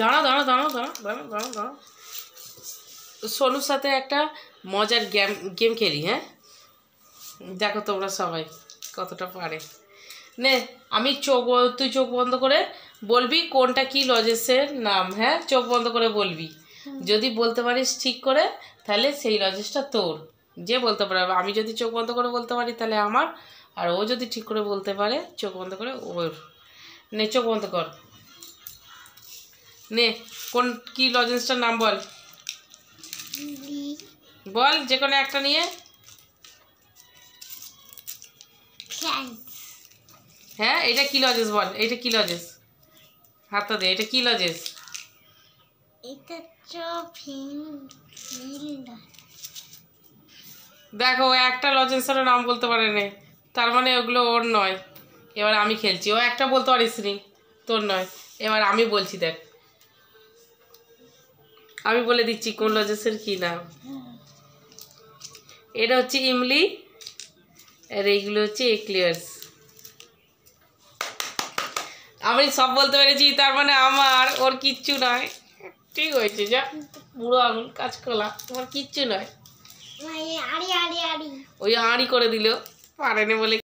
দাঁড়া দাঁড়া দাঁড়া দাঁড়া দাঁড়া দাঁড়া দাঁড়া সোনুর সাথে একটা মজার গেম গেম খেলি হ্যাঁ দেখো তোমরা সবাই কতটা পারে নে আমি চোখ তুই চোখ বন্ধ করে বলবি কোনটা কি লজেসের নাম হ্যাঁ চোখ বন্ধ করে বলবি যদি বলতে পারিস ঠিক করে তাহলে সেই লজেসটা তোর যে বলতে পারবে আমি যদি চোখ বন্ধ করে বলতে পারি তাহলে আমার আর ও যদি ঠিক করে বলতে পারে চোখ বন্ধ করে ওর নে চোখ বন্ধ কর নে কোন কি লজেন্সটার নাম বল বল যে কোনো একটা নিয়ে হ্যাঁ এটা কি লজেন্স বল এটা কি লজেন্স হাতটা দে এটা কি লজেন্স দেখো একটা লজেন্সেরও নাম বলতে পারে না তার মানে ওগুলো ওর নয় এবার আমি খেলছি ও একটা বলতে পারিস নি তোর নয় এবার আমি বলছি দেখ আমি বলে দিচ্ছি কোন লজেসের কী নাম এটা হচ্ছে ইমলি আর এইগুলো হচ্ছে এক্লিয়ার্স আমি সব বলতে পেরেছি তার মানে আমার ওর কিচ্ছু নয় ঠিক হয়েছে যা বুড়ো আঙুল করলাম আমার কিচ্ছু নয় ওই হাঁড়ি করে দিল পারেনি বলে